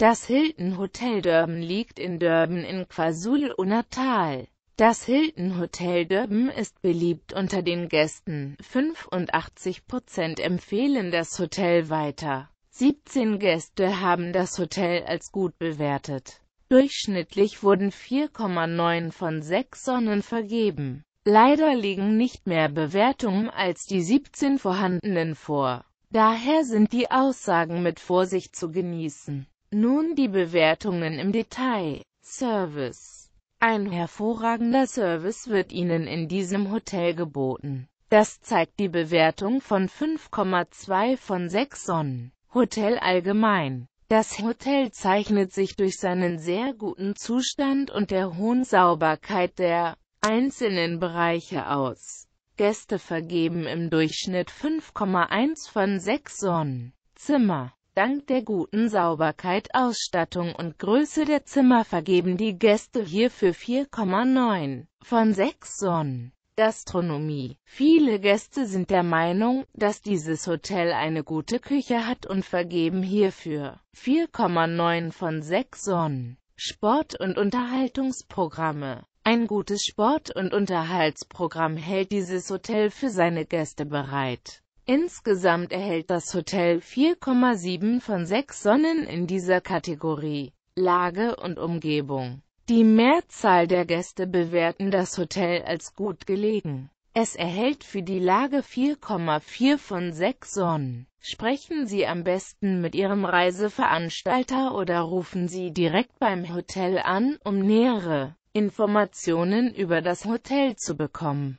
Das Hilton Hotel Durban liegt in Durban in KwaZulu-Natal. Das Hilton Hotel Durban ist beliebt unter den Gästen. 85% empfehlen das Hotel weiter. 17 Gäste haben das Hotel als gut bewertet. Durchschnittlich wurden 4,9 von 6 Sonnen vergeben. Leider liegen nicht mehr Bewertungen als die 17 vorhandenen vor. Daher sind die Aussagen mit Vorsicht zu genießen. Nun die Bewertungen im Detail. Service Ein hervorragender Service wird Ihnen in diesem Hotel geboten. Das zeigt die Bewertung von 5,2 von 6 Sonnen. Hotel allgemein das Hotel zeichnet sich durch seinen sehr guten Zustand und der hohen Sauberkeit der einzelnen Bereiche aus. Gäste vergeben im Durchschnitt 5,1 von 6 Sonnen. Zimmer Dank der guten Sauberkeit, Ausstattung und Größe der Zimmer vergeben die Gäste hierfür 4,9 von 6 Sonnen. Gastronomie. Viele Gäste sind der Meinung, dass dieses Hotel eine gute Küche hat und vergeben hierfür 4,9 von 6 Sonnen. Sport- und Unterhaltungsprogramme. Ein gutes Sport- und Unterhaltsprogramm hält dieses Hotel für seine Gäste bereit. Insgesamt erhält das Hotel 4,7 von 6 Sonnen in dieser Kategorie. Lage und Umgebung Die Mehrzahl der Gäste bewerten das Hotel als gut gelegen. Es erhält für die Lage 4,4 von 6 Sonnen. Sprechen Sie am besten mit Ihrem Reiseveranstalter oder rufen Sie direkt beim Hotel an, um nähere Informationen über das Hotel zu bekommen.